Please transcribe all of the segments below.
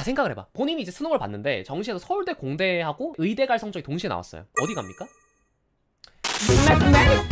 자 생각을 해봐 본인이 이제 수능을 봤는데 정시에서 서울대 공대하고 의대 갈 성적이 동시에 나왔어요 어디 갑니까? 네, 네.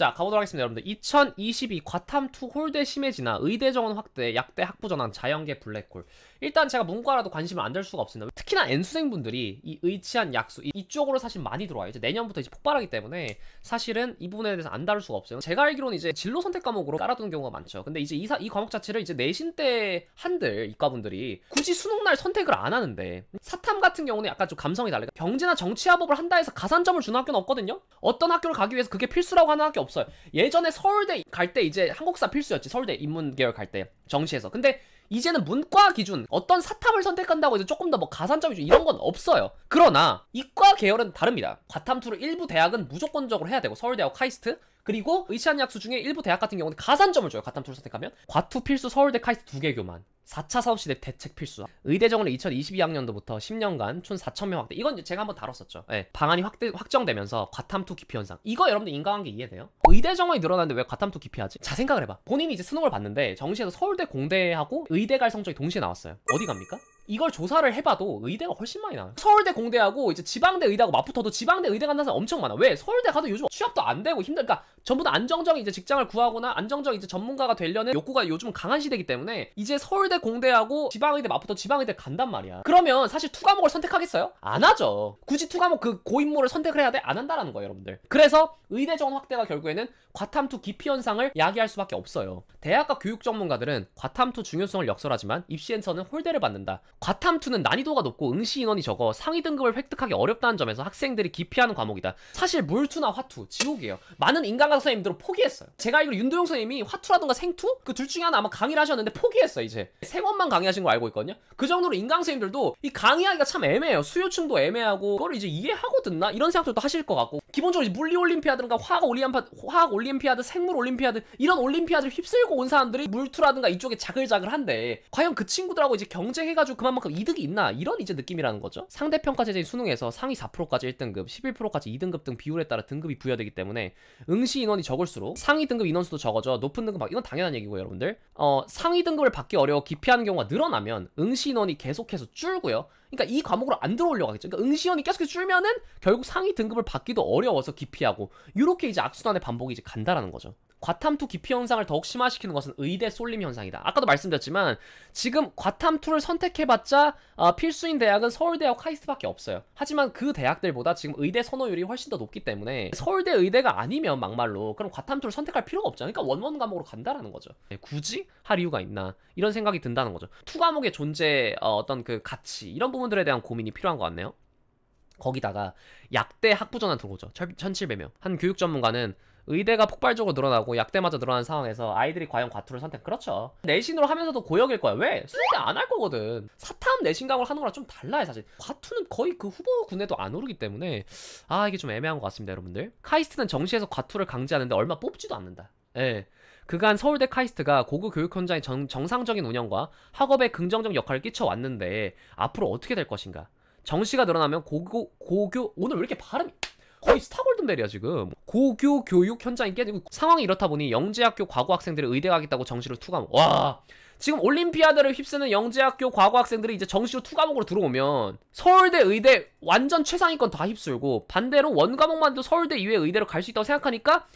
자 가보도록 하겠습니다 여러분들 2022 과탐2 홀대 심해지나 의대 정원 확대 약대 학부 전환 자연계 블랙홀 일단 제가 문과라도 관심을 안 될 수가 없습니다 특히나 N수생분들이 이 의치한 약수 이, 이쪽으로 사실 많이 들어와요 이제 내년부터 이제 폭발하기 때문에 사실은 이 부분에 대해서 안 다룰 수가 없어요 제가 알기로는 이제 진로 선택 과목으로 깔아두는 경우가 많죠 근데 이제 이, 사, 이 과목 자체를 이제 내신 때 한들 이과분들이 굳이 수능날 선택을 안 하는데 사탐 같은 경우는 약간 좀 감성이 달라요 경제나 정치화법을 한다 해서 가산점을 주는 학교는 없거든요 어떤 학교를 가기 위해서 그게 필수라고 하는 학교 없 없어요. 예전에 서울대 갈 때 이제 한국사 필수였지. 서울대 인문 계열 갈 때 정시에서. 근데 이제는 문과 기준 어떤 사탐을 선택한다고 해서 조금 더 뭐 가산점 이좀 이런 건 없어요 그러나 이과 계열은 다릅니다 과탐투로 일부 대학은 무조건적으로 해야 되고 서울대학 카이스트 그리고 의시한 약수 중에 일부 대학 같은 경우는 가산점을 줘요. 가탐투를 선택하면. 과투 필수 서울대 카이스트 2개 교만. 4차 사업시대 대책 필수. 의대정원은 2022학년도부터 10년간 총4천명 확대. 이건 제가 한번 다뤘었죠. 네. 방안이 확대, 확정되면서 과탐투 기피 현상. 이거 여러분들 인간관계 이해돼요? 의대정원이 늘어났는데 왜 과탐투 기피하지? 자, 생각을 해봐. 본인이 이제 수능을 봤는데 정시에서 서울대 공대하고 의대 갈 성적이 동시에 나왔어요. 어디 갑니까? 이걸 조사를 해봐도 의대가 훨씬 많이 나와요. 서울대 공대하고 이제 지방대 의대하고 맞붙어도 지방대 의대 간다는 사람 엄청 많아. 왜? 서울대 가도 요즘 취업도 안 되고 힘들, 그러니까 전부 다 안정적 이제 직장을 구하거나 안정적 이제 전문가가 되려는 욕구가 요즘 은 강한 시대이기 때문에 이제 서울대 공대하고 지방의대 맞붙어 지방의대 간단 말이야. 그러면 사실 투 과목을 선택하겠어요? 안 하죠. 굳이 투 과목 그 고인물을 선택을 해야 돼? 안 한다라는 거예요, 여러분들. 그래서 의대 정원 확대가 결국에는 과탐투 기피 현상을 야기할 수밖에 없어요. 대학과 교육 전문가들은 과탐투 중요성을 역설하지만 입시엔서는 홀대를 받는다. 과탐2는 난이도가 높고 응시 인원이 적어 상위 등급을 획득하기 어렵다는 점에서 학생들이 기피하는 과목이다. 사실 물투나 화투 지옥이에요. 많은 인간과 선생님들은 포기했어요. 제가 알기로 윤도영 선생님이 화투라든가 생투? 그 둘 중에 하나 아마 강의를 하셨는데 포기했어요 이제. 세 번만 강의하신 거 알고 있거든요. 그 정도로 인강 선생님들도 이 강의하기가 참 애매해요. 수요층도 애매하고 그걸 이제 이해하고 듣나? 이런 생각들도 하실 것 같고 기본적으로 물리 올림피아드든가 화학 올림피아드, 화학 올림피아드, 생물 올림피아드 이런 올림피아드를 휩쓸고 온 사람들이 물투라든가 이쪽에 자글자글한데 과연 그 친구들하고 이제 경쟁해가지고 그만 공부 만큼 이득이 있나 이런 이제 느낌이라는 거죠. 상대평가 제재인 수능에서 상위 4%까지 1등급, 11%까지 2등급 등 비율에 따라 등급이 부여되기 때문에 응시 인원이 적을수록 상위 등급 인원수도 적어져 높은 등급 막 이건 당연한 얘기고 요 여러분들. 어 상위 등급을 받기 어려워 기피하는 경우가 늘어나면 응시 인원이 계속해서 줄고요. 그러니까 이 과목으로 안 들어오려고 하겠죠. 그러니까 응시 인원이 계속 해서 줄면은 결국 상위 등급을 받기도 어려워서 기피하고 이렇게 이제 악순환의 반복이 이제 간다라는 거죠. 과탐투 기피 현상을 더욱 심화시키는 것은 의대 쏠림 현상이다. 아까도 말씀드렸지만 지금 과탐투를 선택해봤자 어, 필수인 대학은 서울대학 카이스트밖에 없어요. 하지만 그 대학들보다 지금 의대 선호율이 훨씬 더 높기 때문에 서울대 의대가 아니면 막말로 그럼 과탐투를 선택할 필요가 없잖아요. 그러니까 원원 과목으로 간다라는 거죠. 네, 굳이 할 이유가 있나 이런 생각이 든다는 거죠. 투 과목의 존재 어, 어떤 그 가치 이런 부분들에 대한 고민이 필요한 것 같네요. 거기다가 약대 학부전환 들어오죠. 1700명. 한 교육 전문가는 의대가 폭발적으로 늘어나고 약대마저 늘어난 상황에서 아이들이 과연 과투를 선택 그렇죠 내신으로 하면서도 고역일 거야 왜? 수능대 안할 거거든 사탐 내신강을 하는 거랑 좀 달라요 사실 과투는 거의 그 후보 군에도 안 오르기 때문에 아 이게 좀 애매한 것 같습니다 여러분들 카이스트는 정시에서 과투를 강제하는데 얼마 뽑지도 않는다 예. 그간 서울대 카이스트가 고교 교육 현장의 정, 정상적인 운영과 학업에 긍정적 역할을 끼쳐왔는데 앞으로 어떻게 될 것인가 정시가 늘어나면 고교 고교 오늘 왜 이렇게 발음이 거의 스타골든벨이야 지금 고교 교육 현장이 깨지고 상황이 이렇다 보니 영재학교 과거 학생들을 의대 가겠다고 정시를 투감 와 지금 올림피아드를 휩쓰는 영재학교 과거학생들이 이제 정시로 투과목으로 들어오면 서울대 의대 완전 최상위권 다 휩쓸고 반대로 원과목만도 서울대 이외 의대로 갈 수 있다고 생각하니까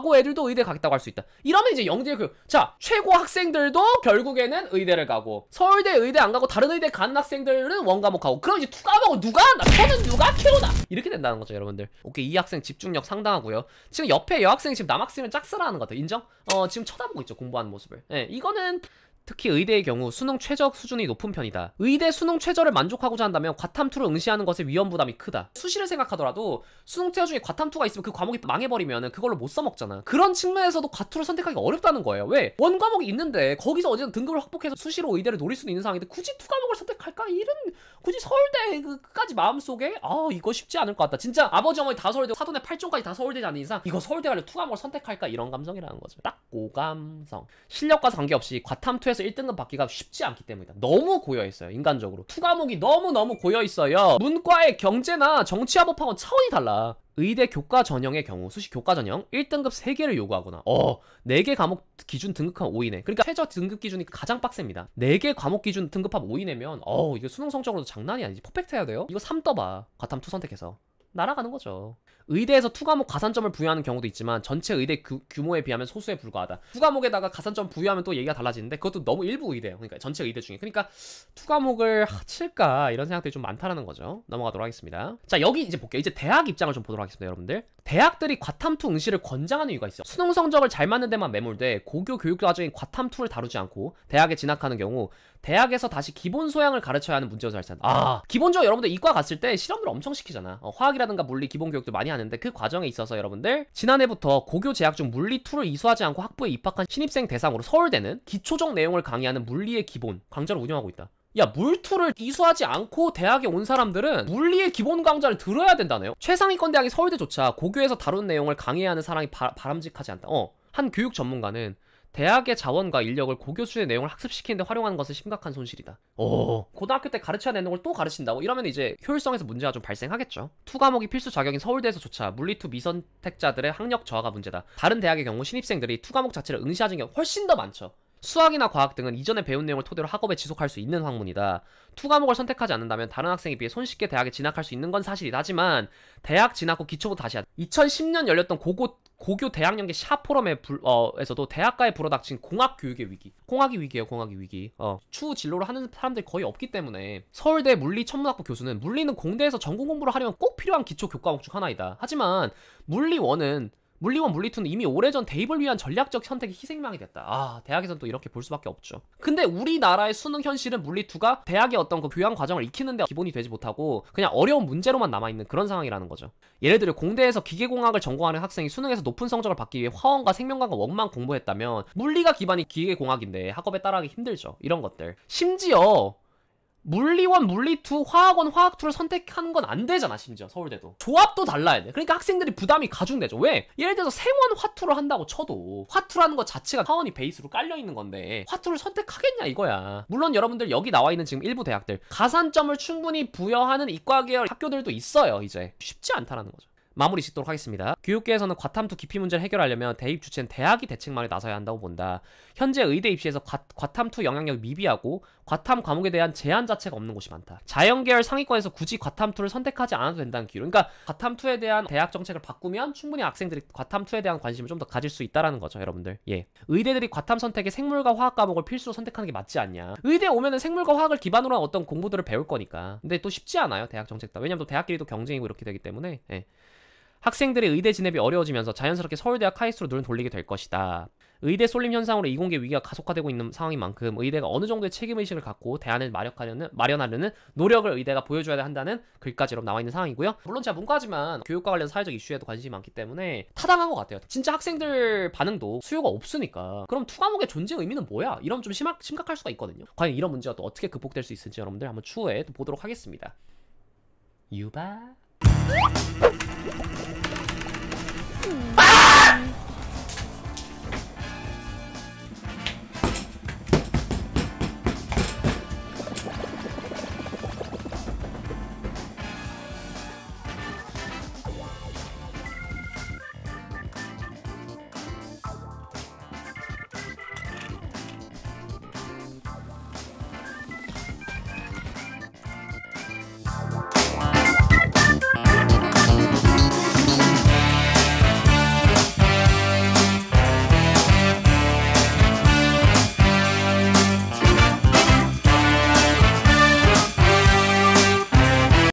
과거 애들도 의대 가겠다고 할 수 있다. 이러면 이제 영재 교육. 그, 자, 최고 학생들도 결국에는 의대를 가고 서울대 의대 안 가고 다른 의대 가는 학생들은 원과목 가고 그럼 이제 투과목고 누가 한다? 저는 누가 키우나 이렇게 된다는 거죠, 여러분들. 오케이, 이 학생 집중력 상당하고요. 지금 옆에 여학생이 지금 남학생을 짝스라하는 것 같아요. 인정? 어, 지금 쳐다보고 있죠, 공부하는 모습을. 예, 이거는 특히 의대의 경우 수능 최저 수준이 높은 편이다. 의대 수능 최저를 만족하고자 한다면 과탐2를 응시하는 것의 위험 부담이 크다. 수시를 생각하더라도 수능 최저 중에 과탐2가 있으면 그 과목이 망해버리면 그걸로 못 써먹잖아. 그런 측면에서도 과투를 선택하기 어렵다는 거예요. 왜? 원 과목이 있는데 거기서 어디든 등급을 확보해서 수시로 의대를 노릴 수는 있는 상황인데 굳이 투 과목을 선택할까? 이런 굳이 서울대까지 마음속에 아 이거 쉽지 않을 것 같다. 진짜 아버지 어머니 다 서울대 사돈의 8종까지 다 서울대지 않는 이상 이거 서울대 가려 투 과목을 선택할까? 이런 감성이라는 거죠. 딱 고감성. 실력과 관계없이 과탐2에 시에서 1등급 받기가 쉽지 않기 때문이다. 너무 고여있어요. 인간적으로. 투 과목이 너무너무 고여있어요. 문과의 경제나 정치화법하고 차원이 달라. 의대 교과 전형의 경우 수시 교과 전형 1등급 3개를 요구하거나 어 4개 과목 기준 등급하면 5이네 그러니까 최저 등급 기준이 가장 빡셉니다 4개 과목 기준 등급하면 5이내면 어 이거 수능 성적으로도 장난이 아니지 퍼펙트 해야 돼요 이거 3 떠봐 과탐 투 선택해서 날아가는 거죠. 의대에서 투과목 가산점을 부여하는 경우도 있지만 전체 의대 규, 규모에 비하면 소수에 불과하다. 투과목에다가 가산점 부여하면 또 얘기가 달라지는데 그것도 너무 일부 의대예요. 그러니까 전체 의대 중에. 그러니까 투과목을 칠까 이런 생각들이 좀 많다라는 거죠. 넘어가도록 하겠습니다. 자 여기 이제 볼게요. 이제 대학 입장을 좀 보도록 하겠습니다. 여러분들. 대학들이 과탐투 응시를 권장하는 이유가 있어요. 수능 성적을 잘 맞는 데만 매몰돼 고교 교육 과정인 과탐투를 다루지 않고 대학에 진학하는 경우 대학에서 다시 기본 소양을 가르쳐야 하는 문제로 발생. 아 기본적으로 여러분들 이과 갔을 때 실험을 엄청 시키잖아. 어, 화학이라든가 물리 기본 교육도 많이 하는데 그 과정에 있어서 여러분들 지난해부터 고교 재학 중 물리 2를 이수하지 않고 학부에 입학한 신입생 대상으로 서울대는 기초적 내용을 강의하는 물리의 기본 강좌를 운영하고 있다. 야 물투를 이수하지 않고 대학에 온 사람들은 물리의 기본 강좌를 들어야 된다네요 최상위권 대학이 서울대조차 고교에서 다룬 내용을 강의하는 사람이 바, 람직하지 않다 어한 교육 전문가는 대학의 자원과 인력을 고교수의 내용을 학습시키는데 활용하는 것은 심각한 손실이다. 오, 어. 고등학교 때 가르쳐야 되는 걸 또 가르친다고 이러면 이제 효율성에서 문제가 좀 발생하겠죠. 투 과목이 필수 자격인 서울대에서조차 물리투 미선택자들의 학력 저하가 문제다. 다른 대학의 경우 신입생들이 투 과목 자체를 응시하는 경우 훨씬 더 많죠. 수학이나 과학 등은 이전에 배운 내용을 토대로 학업에 지속할 수 있는 학문이다. 투 과목을 선택하지 않는다면 다른 학생에 비해 손쉽게 대학에 진학할 수 있는 건 사실이다. 하지만 대학 진학 후 기초부터 다시 하자. 2010년 열렸던 고고 고교 대학 연계 샤 포럼에서도 어, 대학가에 불어닥친 공학 교육의 위기. 공학이 위기예요, 공학이 위기. 어. 추후 진로를 하는 사람들이 거의 없기 때문에 서울대 물리 천문학부 교수는 물리는 공대에서 전공 공부를 하려면 꼭 필요한 기초 교과목 중 하나이다. 하지만 물리원은 물리1물리2는 이미 오래전 대입을 위한 전략적 선택이 희생망이 됐다. 아 대학에선 또 이렇게 볼 수밖에 없죠. 근데 우리나라의 수능 현실은 물리2가 대학의 어떤 그 교양 과정을 익히는데 기본이 되지 못하고 그냥 어려운 문제로만 남아있는 그런 상황이라는 거죠. 예를 들어 공대에서 기계공학을 전공하는 학생이 수능에서 높은 성적을 받기 위해 화원과 생명과학 원만 공부했다면 물리가 기반이 기계공학인데 학업에 따라하기 힘들죠. 이런 것들. 심지어 물리원, 물리2, 화학원, 화학2를 선택하는 건 안 되잖아 심지어 서울대도 조합도 달라야 돼 그러니까 학생들이 부담이 가중되죠 왜? 예를 들어서 생원 화투를 한다고 쳐도 화투라는 것 자체가 화원이 베이스로 깔려있는 건데 화투를 선택하겠냐 이거야 물론 여러분들 여기 나와있는 지금 일부 대학들 가산점을 충분히 부여하는 이과계열 학교들도 있어요 이제 쉽지 않다라는 거죠 마무리 짓도록 하겠습니다. 교육계에서는 과탐투 깊이 문제를 해결하려면 대입 주체인 대학이 대책만에 나서야 한다고 본다. 현재 의대 입시에서 과, 과탐투 영향력이 미비하고 과탐 과목에 대한 제한 자체가 없는 곳이 많다. 자연계열 상위권에서 굳이 과탐투를 선택하지 않아도 된다는 기류. 그러니까 과탐투에 대한 대학 정책을 바꾸면 충분히 학생들이 과탐투에 대한 관심을 좀 더 가질 수 있다라는 거죠, 여러분들. 예. 의대들이 과탐 선택에 생물과 화학 과목을 필수로 선택하는 게 맞지 않냐. 의대 오면은 생물과 화학을 기반으로 한 어떤 공부들을 배울 거니까. 근데 또 쉽지 않아요, 대학 정책도. 왜냐면 또 대학끼리도 경쟁이고 이렇게 되기 때문에. 예. 학생들의 의대 진입이 어려워지면서 자연스럽게 서울대와 카이스트로 눈을 돌리게 될 것이다. 의대 쏠림 현상으로 이공계 위기가 가속화되고 있는 상황인 만큼 의대가 어느 정도의 책임의식을 갖고 대안을 마련하려는, 마련하려는 노력을 의대가 보여줘야 한다는 글까지로 나와 있는 상황이고요. 물론 제가 문과지만 교육과 관련 사회적 이슈에도 관심이 많기 때문에 타당한 것 같아요. 진짜 학생들 반응도 수요가 없으니까 그럼 투 과목의 존재 의미는 뭐야? 이런 좀 심각, 심각할 수가 있거든요. 과연 이런 문제가 또 어떻게 극복될 수 있을지 여러분들 한번 추후에 또 보도록 하겠습니다. 유바 à!